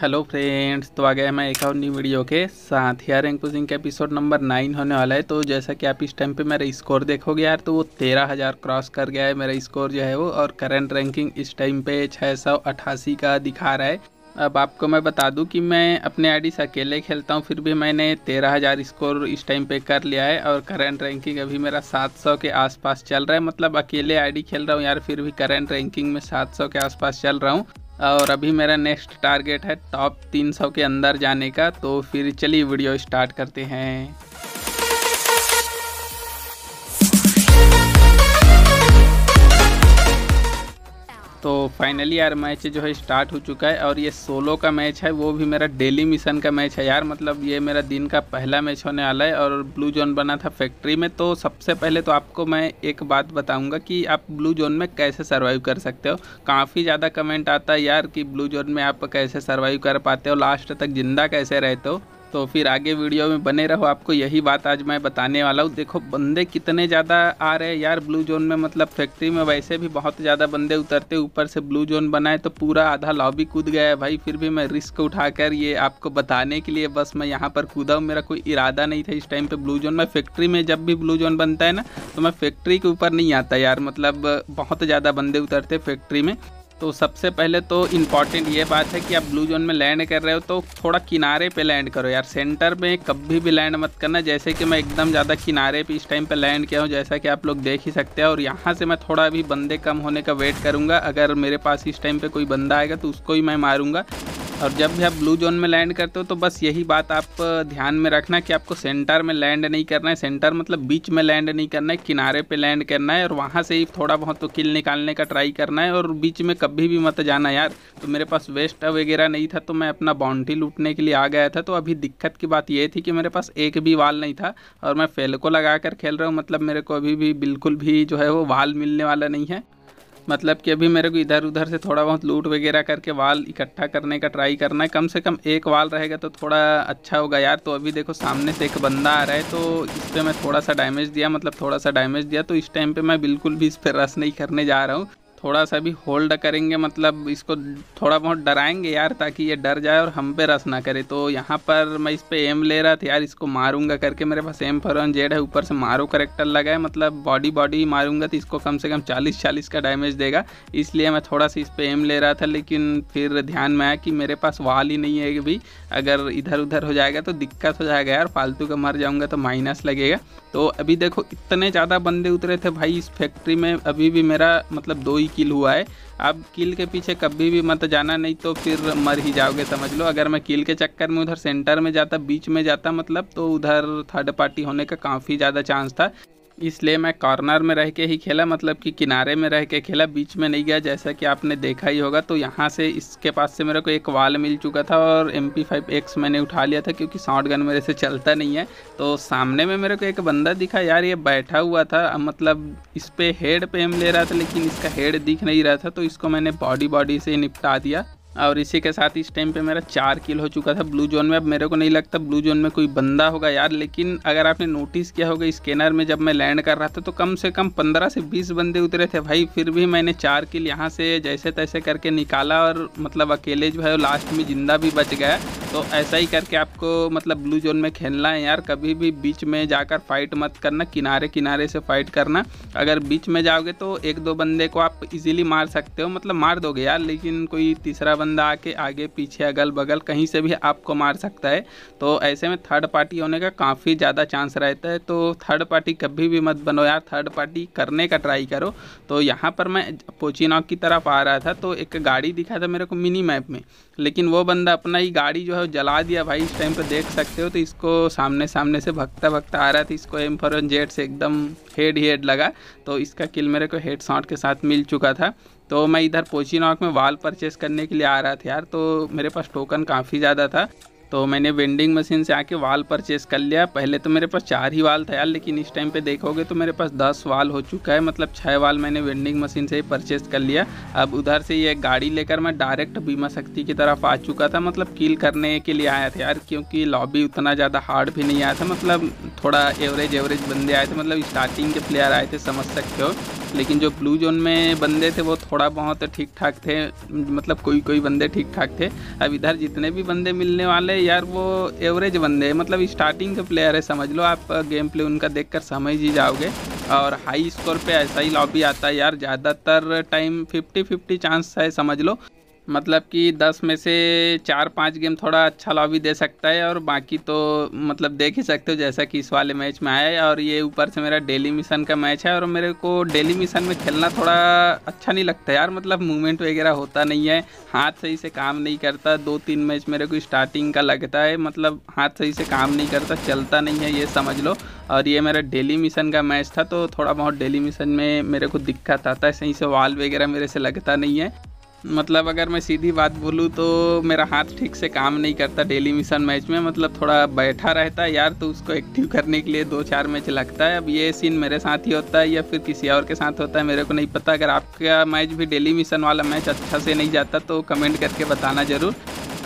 hello friends तो आ गया मैं एक और न्यू वीडियो के साथ यार रैंक पुजिंग के एपिसोड नंबर नाइन होने वाला है तो जैसा कि आप इस टाइम पे मेरा स्कोर देखोगे यार तो वो तेरह हज़ार क्रॉस कर गया है मेरा स्कोर जो है वो और करंट रैंकिंग इस टाइम पे छः सौ अट्ठासी का दिखा रहा है अब आपको मैं बता दूं कि मैं अपने आईडी से अकेले खेलता हूं फिर भी मैंने तेरह हज़ार स्कोर इस टाइम पे कर लिया है और करंट रैंकिंग अभी मेरा 700 के आसपास चल रहा है मतलब अकेले आईडी खेल रहा हूं यार फिर भी करंट रैंकिंग में 700 के आसपास चल रहा हूं और अभी मेरा नेक्स्ट टारगेट है टॉप 300 के अंदर जाने का तो फिर चलिए वीडियो स्टार्ट करते हैं तो फाइनली यार मैच जो है स्टार्ट हो चुका है और ये सोलो का मैच है वो भी मेरा डेली मिशन का मैच है यार मतलब ये मेरा दिन का पहला मैच होने वाला है और ब्लू जोन बना था फैक्ट्री में तो सबसे पहले तो आपको मैं एक बात बताऊंगा कि आप ब्लू जोन में कैसे सर्वाइव कर सकते हो काफ़ी ज़्यादा कमेंट आता है यार कि ब्लू जोन में आप कैसे सर्वाइव कर पाते हो लास्ट तक ज़िंदा कैसे रहते हो तो फिर आगे वीडियो में बने रहो आपको यही बात आज मैं बताने वाला हूँ देखो बंदे कितने ज़्यादा आ रहे हैं यार ब्लू जोन में मतलब फैक्ट्री में वैसे भी बहुत ज़्यादा बंदे उतरते ऊपर से ब्लू जोन बनाए तो पूरा आधा लॉबी कूद गया है भाई फिर भी मैं रिस्क उठाकर ये आपको बताने के लिए बस मैं यहाँ पर कूदा हूँ मेरा कोई इरादा नहीं था इस टाइम पर ब्लू जोन में फैक्ट्री में जब भी ब्लू जोन बनता है ना तो मैं फैक्ट्री के ऊपर नहीं आता यार मतलब बहुत ज़्यादा बंदे उतरते फैक्ट्री में तो सबसे पहले तो इम्पॉर्टेंट ये बात है कि आप ब्लू जोन में लैंड कर रहे हो तो थोड़ा किनारे पे लैंड करो यार सेंटर में कभी भी लैंड मत करना जैसे कि मैं एकदम ज़्यादा किनारे पे इस टाइम पे लैंड किया हूँ जैसा कि आप लोग देख ही सकते हैं और यहाँ से मैं थोड़ा अभी बंदे कम होने का वेट करूँगा अगर मेरे पास इस टाइम पर कोई बंदा आएगा तो उसको ही मैं मारूँगा और जब भी आप ब्लू जोन में लैंड करते हो तो बस यही बात आप ध्यान में रखना कि आपको सेंटर में लैंड नहीं करना है सेंटर मतलब बीच में लैंड नहीं करना है किनारे पे लैंड करना है और वहाँ से ही थोड़ा बहुत तो किल निकालने का ट्राई करना है और बीच में कभी भी मत जाना यार तो मेरे पास वेस्ट वगैरह नहीं था तो मैं अपना बाउंड्री लूटने के लिए आ गया था तो अभी दिक्कत की बात यह थी कि मेरे पास एक भी वाल नहीं था और मैं फेल को लगा कर खेल रहा हूँ मतलब मेरे को अभी भी बिल्कुल भी जो है वो वाल मिलने वाला नहीं है मतलब कि अभी मेरे को इधर उधर से थोड़ा बहुत लूट वगैरह करके वाल इकट्ठा करने का ट्राई करना है कम से कम एक वाल रहेगा तो थोड़ा अच्छा होगा यार तो अभी देखो सामने से एक बंदा आ रहा है तो इस पर मैं थोड़ा सा डैमेज दिया मतलब थोड़ा सा डैमेज दिया तो इस टाइम पर मैं बिल्कुल भी इस पर रस नहीं करने जा रहा हूँ थोड़ा सा भी होल्ड करेंगे मतलब इसको थोड़ा बहुत डराएंगे यार ताकि ये डर जाए और हम पे रस ना करे तो यहाँ पर मैं इस पर एम ले रहा था यार इसको मारूंगा करके मेरे पास एम फोर जेड है ऊपर से मारो करेक्टर लगा है मतलब बॉडी बॉडी मारूंगा तो इसको कम से कम चालीस चालीस का डैमेज देगा इसलिए मैं थोड़ा सा इस पर एम ले रहा था लेकिन फिर ध्यान में आया कि मेरे पास वाल ही नहीं है भी अगर इधर उधर हो जाएगा तो दिक्कत हो जाएगा यार फालतू का मर जाऊँगा तो माइनस लगेगा तो अभी देखो इतने ज़्यादा बंदे उतरे थे भाई इस फैक्ट्री में अभी भी मेरा मतलब दो ही ही किल हुआ है अब किल के पीछे कभी भी मत जाना नहीं तो फिर मर ही जाओगे समझ लो अगर मैं किल के चक्कर में उधर सेंटर में जाता बीच में जाता मतलब तो उधर थर्ड पार्टी होने का काफ़ी ज़्यादा चांस था इसलिए मैं कॉर्नर में रह के ही खेला मतलब कि किनारे में रह के खेला बीच में नहीं गया जैसा कि आपने देखा ही होगा तो यहाँ से इसके पास से मेरे को एक वाल मिल चुका था और एम पी फाइव एक्स मैंने उठा लिया था क्योंकि शॉर्ट गन मेरे से चलता नहीं है तो सामने में मेरे को एक बंदा दिखा यार ये बैठा हुआ था मतलब इस पर हेड पे एम ले रहा था लेकिन इसका हेड दिख नहीं रहा था तो इसको मैंने बॉडी बॉडी से निपटा दिया और इसी के साथ इस टाइम पे मेरा चार किल हो चुका था ब्लू जोन में अब मेरे को नहीं लगता ब्लू जोन में कोई बंदा होगा यार लेकिन अगर आपने नोटिस किया होगा स्कैनर में जब मैं लैंड कर रहा था तो कम से कम पंद्रह से बीस बंदे उतरे थे भाई फिर भी मैंने चार किल यहाँ से जैसे तैसे करके निकाला और मतलब अकेले जो है लास्ट में ज़िंदा भी बच गया तो ऐसा ही करके आपको मतलब ब्लू जोन में खेलना है यार कभी भी बीच में जाकर फाइट मत करना किनारे किनारे से फाइट करना अगर बीच में जाओगे तो एक दो बंदे को आप इजीली मार सकते हो मतलब मार दोगे यार लेकिन कोई तीसरा बंदा आके आगे पीछे अगल बगल कहीं से भी आपको मार सकता है तो ऐसे में थर्ड पार्टी होने का काफ़ी ज़्यादा चांस रहता है तो थर्ड पार्टी कभी भी मत बनो यार थर्ड पार्टी करने का ट्राई करो तो यहाँ पर मैं पोचिनॉक की तरफ आ रहा था तो एक गाड़ी दिखा था मेरे को मिनी मैप में लेकिन वो बंदा अपना ही गाड़ी जो है जला दिया भाई इस टाइम पर देख सकते हो तो इसको सामने सामने से भगता भगता आ रहा था तो इसको एम फोर जेट से एकदम हेड हेड लगा तो इसका किल मेरे को हेड शॉट के साथ मिल चुका था तो मैं इधर पोची नॉक में वाल परचेस करने के लिए आ रहा था यार तो मेरे पास टोकन काफ़ी ज़्यादा था तो मैंने वेंडिंग मशीन से आके वाल परचेस कर लिया पहले तो मेरे पास चार ही वाल था यार लेकिन इस टाइम पे देखोगे तो मेरे पास दस वाल हो चुका है मतलब छः वाल मैंने वेंडिंग मशीन से ही परचेस कर लिया अब उधर से ये गाड़ी लेकर मैं डायरेक्ट बीमा शक्ति की तरफ आ चुका था मतलब कील करने के लिए आया था यार क्योंकि लॉबी उतना ज़्यादा हार्ड भी नहीं आया था मतलब थोड़ा एवरेज एवरेज बंदे आए थे मतलब स्टार्टिंग के प्लेयर आए थे समझ सकते हो लेकिन जो ब्लू जोन में बंदे थे वो थोड़ा बहुत ठीक ठाक थे मतलब कोई कोई बंदे ठीक ठाक थे अब इधर जितने भी बंदे मिलने वाले यार वो एवरेज बंदे है मतलब स्टार्टिंग के प्लेयर है समझ लो आप गेम प्ले उनका कर समझ ही जाओगे और हाई स्कोर पे ऐसा ही लॉबी आता है यार ज़्यादातर टाइम 50-50 चांस है समझ लो मतलब कि दस में से चार पाँच गेम थोड़ा अच्छा लॉबी दे सकता है और बाकी तो मतलब देख ही सकते हो जैसा कि इस वाले मैच में आया है और ये ऊपर से मेरा डेली मिशन का मैच है और मेरे को डेली मिशन में खेलना थोड़ा अच्छा नहीं लगता यार मतलब मूवमेंट वगैरह होता नहीं है हाथ सही से काम नहीं करता दो तीन मैच मेरे को स्टार्टिंग का लगता है मतलब हाथ सही से काम नहीं करता चलता नहीं है ये समझ लो और ये मेरा डेली मिशन का मैच था तो थोड़ा बहुत डेली मिशन में मेरे को दिक्कत आता है सही से वाल वगैरह मेरे से लगता नहीं है मतलब अगर मैं सीधी बात बोलूँ तो मेरा हाथ ठीक से काम नहीं करता डेली मिशन मैच में मतलब थोड़ा बैठा रहता है यार तो उसको एक्टिव करने के लिए दो चार मैच लगता है अब ये सीन मेरे साथ ही होता है या फिर किसी और के साथ होता है मेरे को नहीं पता अगर आपका मैच भी डेली मिशन वाला मैच अच्छा से नहीं जाता तो कमेंट करके बताना ज़रूर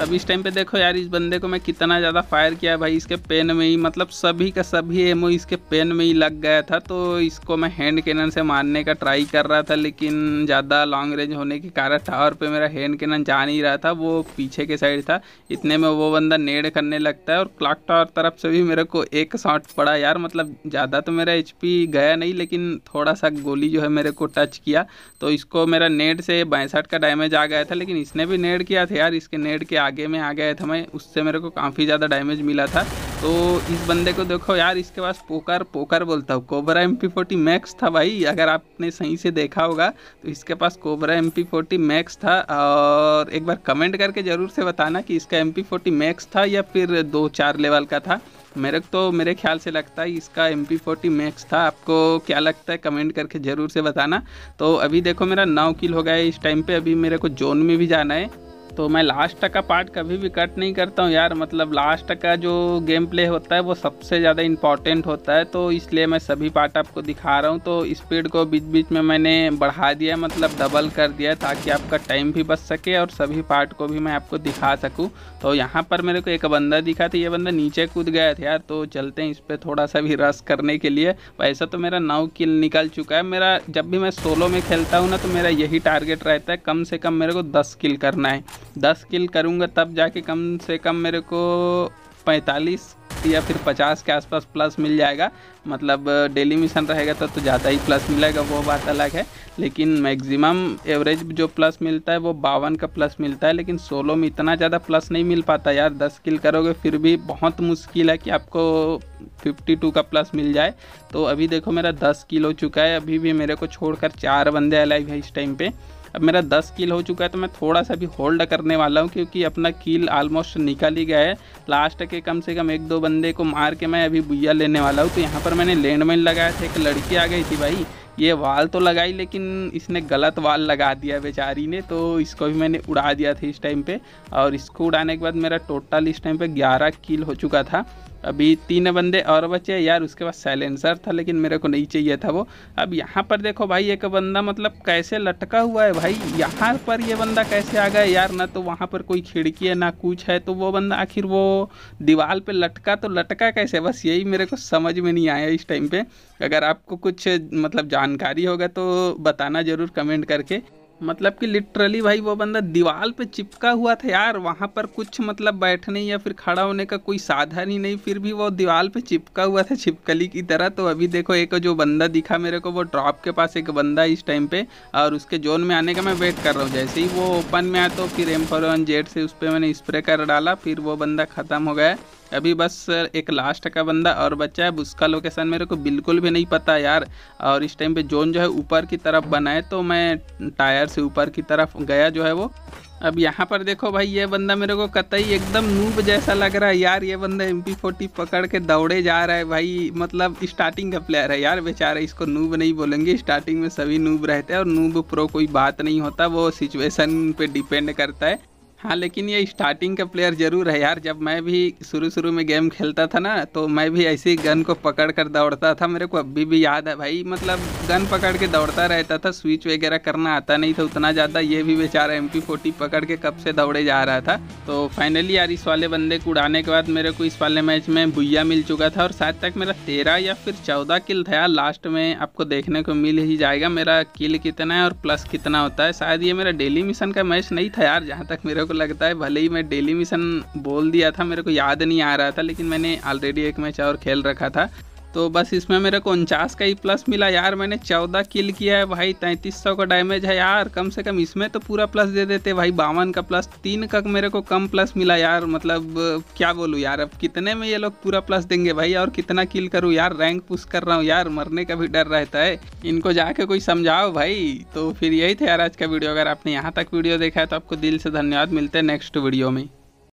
अब इस टाइम पे देखो यार इस बंदे को मैं कितना ज़्यादा फायर किया भाई इसके पेन में ही मतलब सभी का सभी एमओ इसके पेन में ही लग गया था तो इसको मैं हैंड कैनन से मारने का ट्राई कर रहा था लेकिन ज़्यादा लॉन्ग रेंज होने के कारण टावर पे मेरा हैंड कैनन जा नहीं रहा था वो पीछे के साइड था इतने में वो बंदा नेड़ करने लगता है और क्लाक टावर तरफ से भी मेरे को एक शॉट पड़ा यार मतलब ज़्यादा तो मेरा एच गया नहीं लेकिन थोड़ा सा गोली जो है मेरे को टच किया तो इसको मेरा नेट से बैंसठ का डैमेज आ गया था लेकिन इसने भी नेड़ किया था यार इसके नेड के आगे में आ गया था तो मैं उससे मेरे को काफ़ी ज़्यादा डैमेज मिला था तो इस बंदे को देखो यार इसके पास पोकर पोकर बोलता हूँ cobra M P forty max था भाई अगर आपने सही से देखा होगा तो इसके पास cobra M P forty max था और एक बार कमेंट करके ज़रूर से बताना कि इसका एम पी फोर्टी मैक्स था या फिर दो चार लेवल का था मेरे को तो मेरे ख्याल से लगता है इसका एम पी फोर्टी मैक्स था आपको क्या लगता है कमेंट करके ज़रूर से बताना तो अभी देखो मेरा नौ किल हो गया है इस टाइम पे अभी मेरे को जोन में भी जाना है तो मैं लास्ट का पार्ट कभी भी कट नहीं करता हूँ यार मतलब लास्ट का जो गेम प्ले होता है वो सबसे ज़्यादा इम्पॉर्टेंट होता है तो इसलिए मैं सभी पार्ट आपको दिखा रहा हूँ तो स्पीड को बीच बीच में मैंने बढ़ा दिया मतलब डबल कर दिया ताकि आपका टाइम भी बच सके और सभी पार्ट को भी मैं आपको दिखा सकूँ तो यहाँ पर मेरे को एक बंदा दिखा था ये बंदा नीचे कूद गया था यार तो चलते हैं इस पर थोड़ा सा भी रस करने के लिए वैसा तो मेरा नौ किल निकल चुका है मेरा जब भी मैं सोलो में खेलता हूँ ना तो मेरा यही टारगेट रहता है कम से कम मेरे को दस किल करना है दस किल करूँगा तब जाके कम से कम मेरे को पैंतालीस या फिर पचास के आसपास प्लस मिल जाएगा मतलब डेली मिशन रहेगा तो तो ज़्यादा ही प्लस मिलेगा वो बात अलग है लेकिन मैक्सिमम एवरेज जो प्लस मिलता है वो बावन का प्लस मिलता है लेकिन सोलो में इतना ज़्यादा प्लस नहीं मिल पाता यार दस किल करोगे फिर भी बहुत मुश्किल है कि आपको 52 का प्लस मिल जाए तो अभी देखो मेरा दस किल हो चुका है अभी भी मेरे को कर चार बंदे अलाइव है इस टाइम पर अब मेरा दस कील हो चुका है तो मैं थोड़ा सा भी होल्ड करने वाला हूँ क्योंकि अपना कील ऑलमोस्ट निकल ही गया है लास्ट के कम से कम एक दो बंदे को मार के मैं अभी बुया लेने वाला हूँ तो यहाँ पर मैंने लैंडमैन लगाया था एक लड़की आ गई थी भाई ये वाल तो लगाई लेकिन इसने गलत वाल लगा दिया बेचारी ने तो इसको भी मैंने उड़ा दिया था इस टाइम पे और इसको उड़ाने के बाद मेरा टोटल इस टाइम पे 11 किल हो चुका था अभी तीन बंदे और बचे यार उसके पास साइलेंसर था लेकिन मेरे को नहीं चाहिए था वो अब यहाँ पर देखो भाई एक बंदा मतलब कैसे लटका हुआ है भाई यहाँ पर ये बंदा कैसे आ गया यार ना तो वहाँ पर कोई खिड़की है ना कुछ है तो वो बंदा आखिर वो दीवार पर लटका तो लटका कैसे बस यही मेरे को समझ में नहीं आया इस टाइम पर अगर आपको कुछ मतलब जानकारी होगा तो बताना ज़रूर कमेंट करके मतलब कि लिटरली भाई वो बंदा दीवार पे चिपका हुआ था यार वहाँ पर कुछ मतलब बैठने या फिर खड़ा होने का कोई साधन ही नहीं फिर भी वो दीवार पे चिपका हुआ था छिपकली की तरह तो अभी देखो एक जो बंदा दिखा मेरे को वो ड्रॉप के पास एक बंदा इस टाइम पे और उसके जोन में आने का मैं वेट कर रहा हूँ जैसे ही वो ओपन में आया तो फिर एम जेड से उस पर मैंने स्प्रे कर डाला फिर वो बंदा ख़त्म हो गया अभी बस एक लास्ट का बंदा और बच्चा है उसका लोकेशन मेरे को बिल्कुल भी नहीं पता यार और इस टाइम पे जोन जो है ऊपर की तरफ बनाए तो मैं टायर से ऊपर की तरफ गया जो है वो अब यहाँ पर देखो भाई ये बंदा मेरे को कतई एकदम नूब जैसा लग रहा है यार ये बंदा एम पी फोर्टी पकड़ के दौड़े जा रहा है भाई मतलब स्टार्टिंग का प्लेयर है यार बेचारा इसको नूब नहीं बोलेंगे स्टार्टिंग में सभी नूब रहते हैं और नूब प्रो कोई बात नहीं होता वो सिचुएशन पे डिपेंड करता है हाँ लेकिन ये स्टार्टिंग का प्लेयर ज़रूर है यार जब मैं भी शुरू शुरू में गेम खेलता था ना तो मैं भी ऐसे ही गन को पकड़ कर दौड़ता था मेरे को अभी भी याद है भाई मतलब गन पकड़ के दौड़ता रहता था स्विच वगैरह करना आता नहीं था उतना ज़्यादा ये भी बेचारा एम पी पकड़ के कब से दौड़े जा रहा था तो फाइनली यार इस वाले बंदे को उड़ाने के बाद मेरे को इस वाले मैच में भुया मिल चुका था और शायद तक मेरा तेरह या फिर चौदह किल था यार लास्ट में आपको देखने को मिल ही जाएगा मेरा किल कितना है और प्लस कितना होता है शायद ये मेरा डेली मिशन का मैच नहीं था यार जहाँ तक मेरे को को तो लगता है भले ही मैं डेली मिशन बोल दिया था मेरे को याद नहीं आ रहा था लेकिन मैंने ऑलरेडी एक मैच और खेल रखा था तो बस इसमें मेरे को उनचास का ही प्लस मिला यार मैंने चौदह किल किया है भाई तैंतीस सौ का डैमेज है यार कम से कम इसमें तो पूरा प्लस दे देते भाई बावन का प्लस तीन का मेरे को कम प्लस मिला यार मतलब क्या बोलूँ यार अब कितने में ये लोग पूरा प्लस देंगे भाई और कितना किल करूँ यार रैंक पुश कर रहा हूँ यार मरने का भी डर रहता है इनको जाके कोई समझाओ भाई तो फिर यही था यार आज का वीडियो अगर आपने यहाँ तक वीडियो देखा है तो आपको दिल से धन्यवाद मिलते हैं नेक्स्ट वीडियो में